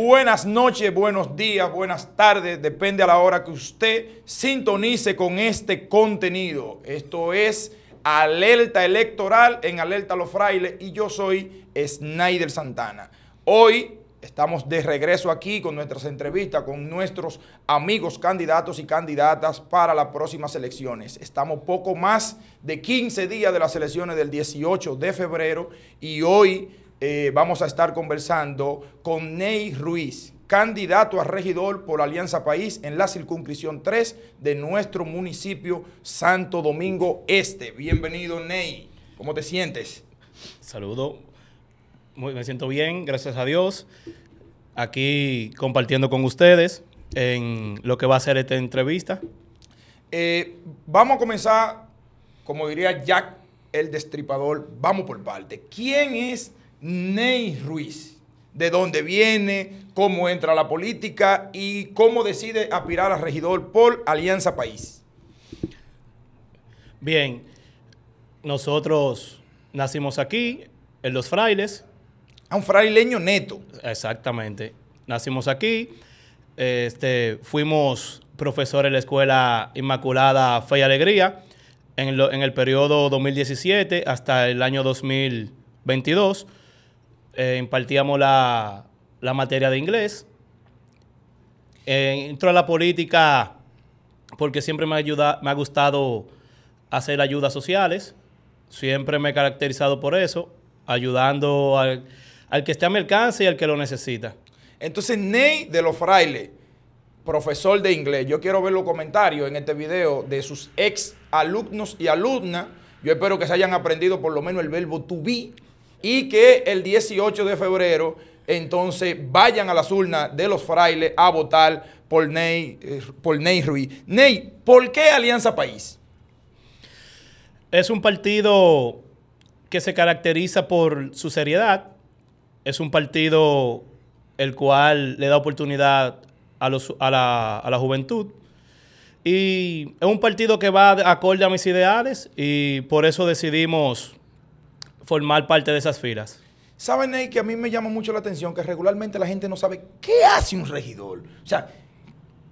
Buenas noches, buenos días, buenas tardes, depende a la hora que usted sintonice con este contenido. Esto es Alerta Electoral en Alerta Los Frailes y yo soy Snyder Santana. Hoy estamos de regreso aquí con nuestras entrevistas con nuestros amigos candidatos y candidatas para las próximas elecciones. Estamos poco más de 15 días de las elecciones del 18 de febrero y hoy eh, vamos a estar conversando con Ney Ruiz, candidato a regidor por Alianza País en la circunscripción 3 de nuestro municipio Santo Domingo Este. Bienvenido, Ney. ¿Cómo te sientes? Saludo. me siento bien, gracias a Dios. Aquí compartiendo con ustedes en lo que va a ser esta entrevista. Eh, vamos a comenzar, como diría Jack, el destripador, vamos por parte. ¿Quién es Ney Ruiz. De dónde viene, cómo entra la política y cómo decide aspirar a regidor por Alianza País. Bien, nosotros nacimos aquí, en Los Frailes. A un fraileño neto. Exactamente. Nacimos aquí, este, fuimos profesor en la Escuela Inmaculada Fe y Alegría en, en el periodo 2017 hasta el año 2022. Eh, impartíamos la, materia de inglés. Eh, Entro a la política porque siempre me, me ha gustado hacer ayudas sociales. Siempre me he caracterizado por eso, ayudando al, al que esté a mi alcance y al que lo necesita. Entonces, Ney de los Frailes, profesor de inglés, yo quiero ver los comentarios en este video de sus ex alumnos y alumnas. Yo espero que se hayan aprendido por lo menos el verbo to be y que el 18 de febrero entonces vayan a las urnas de los frailes a votar por Ney, eh, por Ney Ruiz. Ney, ¿por qué Alianza País? Es un partido que se caracteriza por su seriedad. Es un partido el cual le da oportunidad a, la, a la juventud. Y es un partido que va acorde a mis ideales y por eso decidimos formar parte de esas filas. Saben, Ney, que a mí me llama mucho la atención que regularmente la gente no sabe qué hace un regidor. O sea,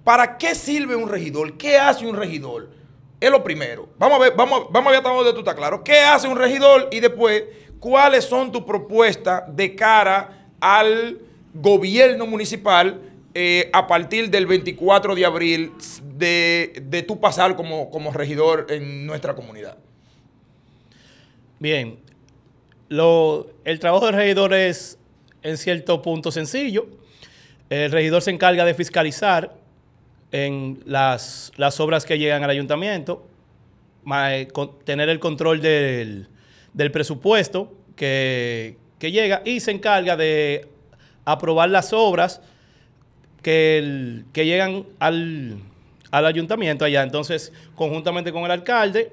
¿para qué sirve un regidor? ¿Qué hace un regidor? Es lo primero. Vamos a ver, vamos, vamos a ver hasta dónde tú estás claro. ¿Qué hace un regidor? Y después, ¿cuáles son tus propuestas de cara al gobierno municipal eh, a partir del 24 de abril de, de tu pasar como, como regidor en nuestra comunidad? Bien, el trabajo del regidor es en cierto punto sencillo. El regidor se encarga de fiscalizar en las, obras que llegan al ayuntamiento, eh, tener el control del, presupuesto que, llega y se encarga de aprobar las obras que, que llegan al, al ayuntamiento allá. Entonces, conjuntamente con el alcalde,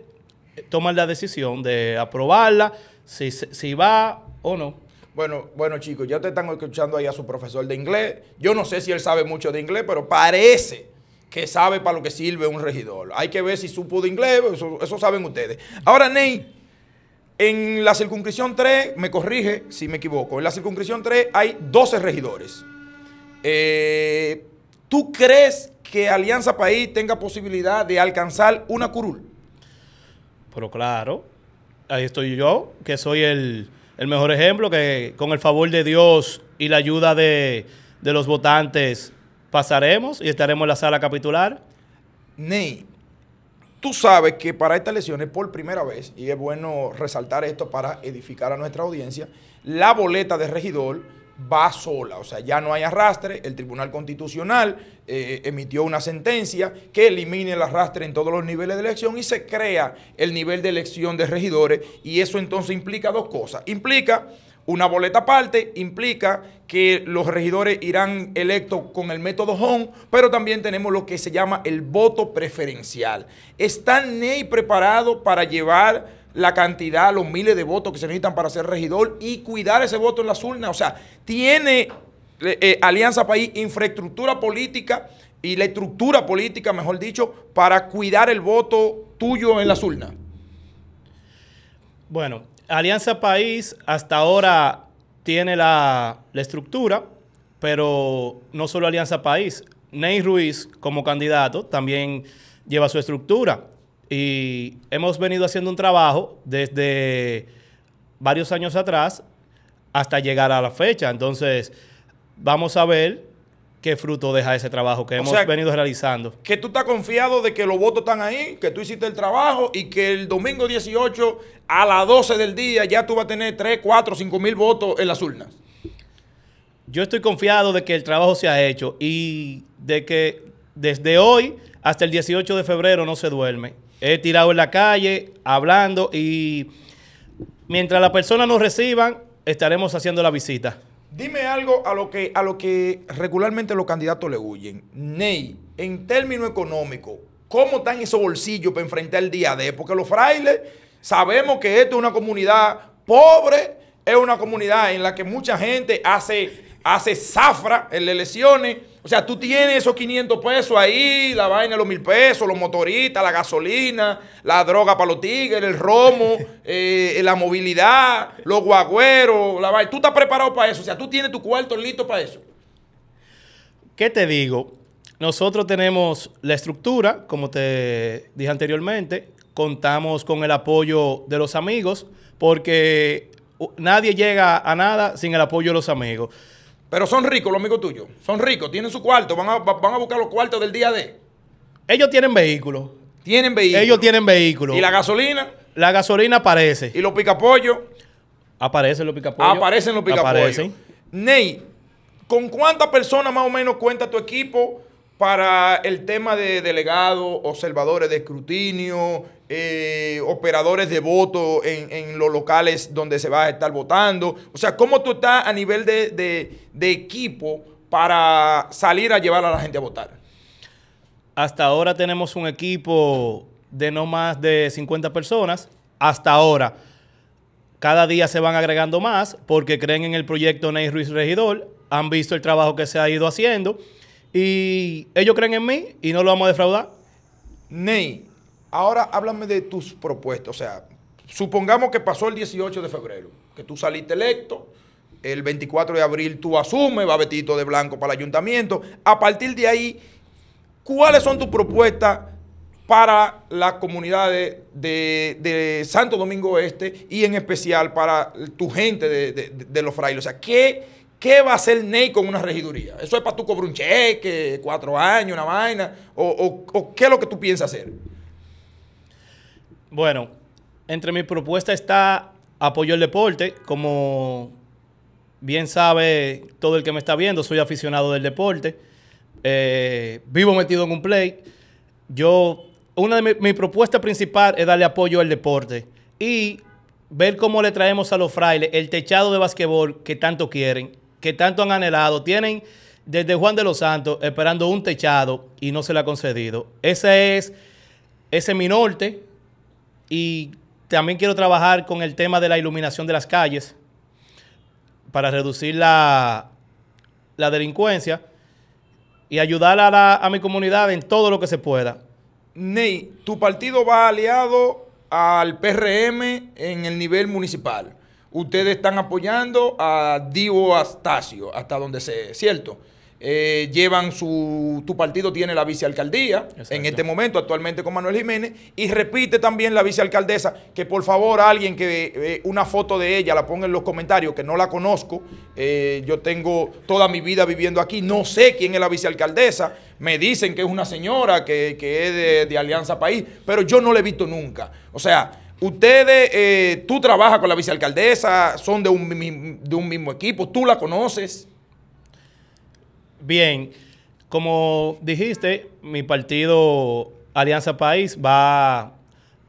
eh, toman la decisión de aprobarla si, va o no. Bueno, bueno chicos, ya te están escuchando ahí a su profesor de inglés. Yo no sé si él sabe mucho de inglés, pero parece que sabe para lo que sirve un regidor. Hay que ver si supo de inglés, eso, saben ustedes. Ahora, Ney, en la circunscripción 3, me corrige si me equivoco, en la circunscripción 3 hay 12 regidores. Eh, ¿Tú crees que Alianza País tenga posibilidad de alcanzar una curul? Pero claro, ahí estoy yo, que soy el, mejor ejemplo, que con el favor de Dios y la ayuda de, los votantes pasaremos y estaremos en la sala capitular. Ney, tú sabes que para estas elecciones, por primera vez, y es bueno resaltar esto para edificar a nuestra audiencia, la boleta de regidor va sola, o sea, ya no hay arrastre, el Tribunal Constitucional eh, emitió una sentencia que elimine el arrastre en todos los niveles de elección y se crea el nivel de elección de regidores y eso entonces implica dos cosas, implica una boleta aparte, implica que los regidores irán electos con el método HON, pero también tenemos lo que se llama el voto preferencial. están NEI preparado para llevar la cantidad, los miles de votos que se necesitan para ser regidor y cuidar ese voto en las urnas. O sea, tiene eh, eh, Alianza País infraestructura política y la estructura política, mejor dicho, para cuidar el voto tuyo en las urnas. Bueno, Alianza País hasta ahora tiene la, la estructura, pero no solo Alianza País. Ney Ruiz como candidato también lleva su estructura. Y hemos venido haciendo un trabajo desde varios años atrás hasta llegar a la fecha. Entonces, vamos a ver qué fruto deja ese trabajo que hemos venido realizando. Que tú estás confiado de que los votos están ahí, que tú hiciste el trabajo y que el domingo 18 a las 12 del día ya tú vas a tener 3, 4, 5 mil votos en las urnas. Yo estoy confiado de que el trabajo se ha hecho y de que desde hoy hasta el 18 de febrero no se duerme he tirado en la calle, hablando y mientras las personas nos reciban, estaremos haciendo la visita. Dime algo a lo que, a lo que regularmente los candidatos le huyen. Ney, en términos económicos, ¿cómo están esos bolsillos para enfrentar el día de? Porque los frailes sabemos que esto es una comunidad pobre, es una comunidad en la que mucha gente hace, hace zafra en las elecciones o sea, tú tienes esos 500 pesos ahí, la vaina, los mil pesos, los motoristas, la gasolina, la droga para los tigres, el romo, eh, la movilidad, los guagüeros, la vaina. Tú estás preparado para eso. O sea, tú tienes tu cuarto listo para eso. ¿Qué te digo? Nosotros tenemos la estructura, como te dije anteriormente, contamos con el apoyo de los amigos, porque nadie llega a nada sin el apoyo de los amigos. Pero son ricos los amigos tuyos. Son ricos, tienen su cuarto, van a, buscar los cuartos del día de. Ellos tienen vehículos. Tienen vehículos. Ellos tienen vehículos. ¿Y la gasolina? La gasolina aparece. ¿Y los picapollos? Aparecen los picapollos. Aparecen los picapollos. Aparecen. Ney, ¿con cuántas personas más o menos cuenta tu equipo para el tema de delegados, observadores de escrutinio, eh, operadores de voto en, los locales donde se va a estar votando. O sea, ¿cómo tú estás a nivel de, de equipo para salir a llevar a la gente a votar? Hasta ahora tenemos un equipo de no más de 50 personas. Hasta ahora. Cada día se van agregando más porque creen en el proyecto Ney Ruiz Regidor, han visto el trabajo que se ha ido haciendo y ellos creen en mí y no lo vamos a defraudar. Ney, Ahora háblame de tus propuestas. O sea, supongamos que pasó el 18 de febrero, que tú saliste electo, el 24 de abril tú asumes, va Betito de Blanco para el ayuntamiento. A partir de ahí, ¿cuáles son tus propuestas para la comunidad de, Santo Domingo Este y en especial para tu gente de, los frailes? O sea, ¿qué, va a hacer Ney con una regiduría? ¿Eso es para tú cobrar un cheque, cuatro años, una vaina? ¿O, o qué es lo que tú piensas hacer? Bueno, entre mi propuesta está apoyo al deporte. Como bien sabe todo el que me está viendo, soy aficionado del deporte. Eh, vivo metido en un play. Yo, una de mis mi propuestas principales es darle apoyo al deporte y ver cómo le traemos a los frailes el techado de basquetbol que tanto quieren, que tanto han anhelado. Tienen desde Juan de los Santos esperando un techado y no se le ha concedido. Ese es, ese es mi norte y también quiero trabajar con el tema de la iluminación de las calles para reducir la, delincuencia y ayudar a, la, mi comunidad en todo lo que se pueda. Ney, tu partido va aliado al PRM en el nivel municipal. Ustedes están apoyando a Divo Astacio, hasta donde se... ¿Cierto? Eh, llevan su, tu partido tiene la vicealcaldía en este momento actualmente con Manuel Jiménez y repite también la vicealcaldesa que por favor alguien que eh, una foto de ella la ponga en los comentarios que no la conozco, eh, yo tengo toda mi vida viviendo aquí, no sé quién es la vicealcaldesa, me dicen que es una señora que, es de, de, Alianza País, pero yo no la he visto nunca, o sea... Ustedes, tú trabajas con la vicealcaldesa, son de un, de un mismo equipo, tú la conoces. Bien, como dijiste, mi partido Alianza País va,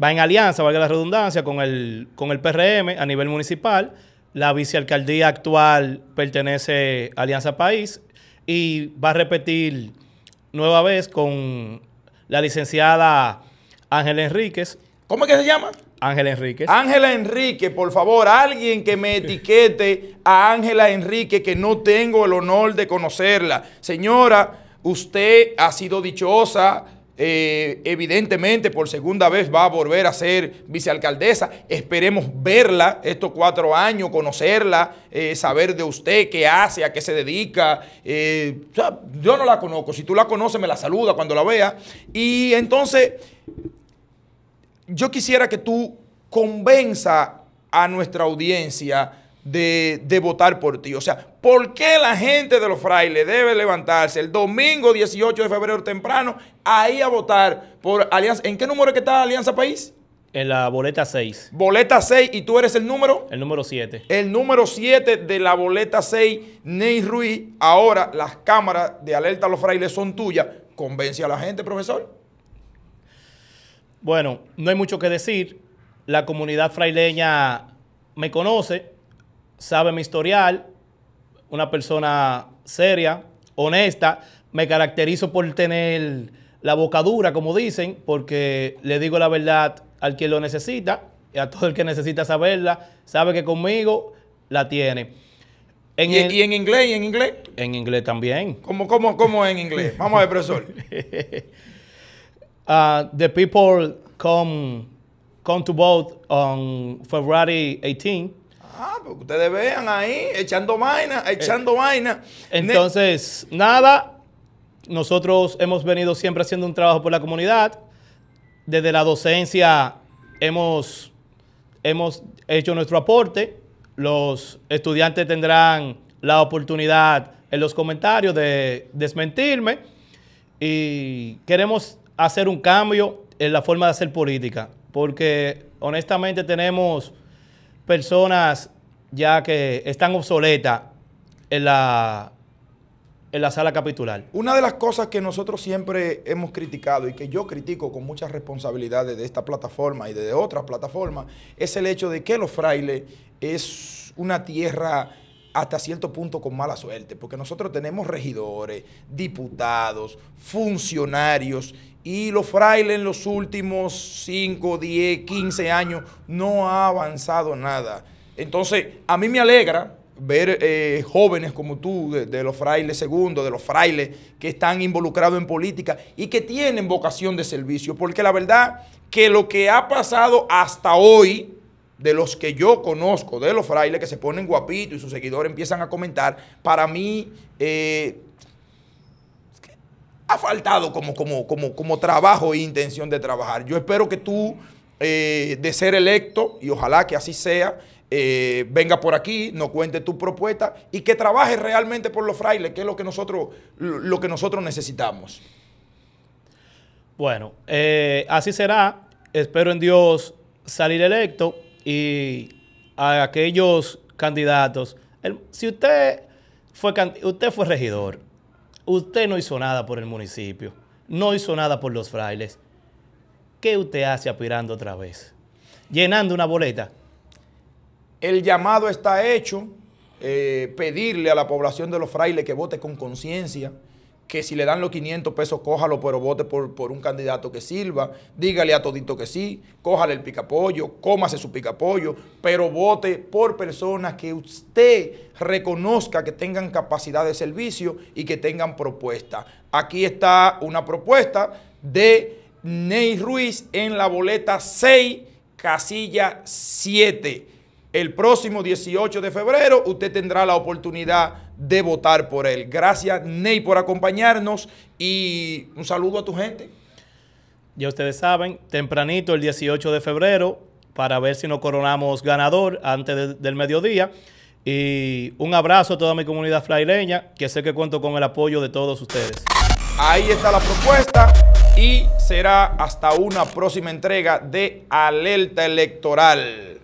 va en alianza, valga la redundancia, con el, con el PRM a nivel municipal. La vicealcaldía actual pertenece a Alianza País y va a repetir nueva vez con la licenciada Ángela Enríquez, ¿Cómo es que se llama? Ángela Enrique. Ángela Enrique, por favor, alguien que me etiquete a Ángela Enrique, que no tengo el honor de conocerla. Señora, usted ha sido dichosa, eh, evidentemente, por segunda vez va a volver a ser vicealcaldesa. Esperemos verla estos cuatro años, conocerla, eh, saber de usted qué hace, a qué se dedica. Eh, yo no la conozco. Si tú la conoces, me la saluda cuando la vea. Y entonces, yo quisiera que tú convenza a nuestra audiencia de, votar por ti. O sea, ¿por qué la gente de los frailes debe levantarse el domingo 18 de febrero temprano ahí a votar por Alianza? ¿En qué número que está Alianza País? En la boleta 6. Boleta 6, ¿y tú eres el número? El número 7. El número 7 de la boleta 6, Ney Ruiz. Ahora las cámaras de alerta a los frailes son tuyas. Convence a la gente, profesor. Bueno, no hay mucho que decir. La comunidad fraileña me conoce, sabe mi historial, una persona seria, honesta. Me caracterizo por tener la boca dura, como dicen, porque le digo la verdad al que lo necesita y a todo el que necesita saberla, sabe que conmigo la tiene. ¿Y, en inglés? en inglés? En inglés también. ¿Cómo, cómo en inglés? Vamos a ver, profesor. Uh, the people come, come to vote on February 18. Ah, pues ustedes vean ahí, echando vaina, eh, echando vaina. Entonces, nada, nosotros hemos venido siempre haciendo un trabajo por la comunidad. Desde la docencia hemos, hemos hecho nuestro aporte. Los estudiantes tendrán la oportunidad en los comentarios de desmentirme. Y queremos hacer un cambio en la forma de hacer política, porque honestamente tenemos personas ya que están obsoletas en la, en la sala capitular. Una de las cosas que nosotros siempre hemos criticado y que yo critico con muchas responsabilidades de esta plataforma y de otras plataformas es el hecho de que los frailes es una tierra hasta cierto punto con mala suerte, porque nosotros tenemos regidores, diputados, funcionarios y los frailes en los últimos 5, 10, 15 años no ha avanzado nada. Entonces, a mí me alegra ver eh, jóvenes como tú, de, de, los frailes segundos, de los frailes que están involucrados en política y que tienen vocación de servicio, porque la verdad que lo que ha pasado hasta hoy, de los que yo conozco, de los frailes que se ponen guapitos y sus seguidores empiezan a comentar, para mí eh, ha faltado como, como, como, como trabajo e intención de trabajar. Yo espero que tú, eh, de ser electo, y ojalá que así sea, eh, venga por aquí, nos cuente tu propuesta y que trabajes realmente por los frailes, que es lo que nosotros, lo que nosotros necesitamos. Bueno, así será. Espero en Dios salir electo y a aquellos candidatos, si usted fue, usted fue regidor, usted no hizo nada por el municipio, no hizo nada por los frailes, ¿qué usted hace aspirando otra vez? Llenando una boleta. El llamado está hecho, eh, pedirle a la población de los frailes que vote con conciencia, que si le dan los 500 pesos, cójalo, pero vote por, un candidato que sirva, dígale a todito que sí, cójale el picapollo, cómase su picapollo, pero vote por personas que usted reconozca que tengan capacidad de servicio y que tengan propuesta. Aquí está una propuesta de Ney Ruiz en la boleta 6, casilla 7 el próximo 18 de febrero usted tendrá la oportunidad de votar por él. Gracias, Ney, por acompañarnos y un saludo a tu gente. Ya ustedes saben, tempranito el 18 de febrero, para ver si nos coronamos ganador antes del mediodía. Y un abrazo a toda mi comunidad flaileña, que sé que cuento con el apoyo de todos ustedes. Ahí está la propuesta y será hasta una próxima entrega de Alerta Electoral.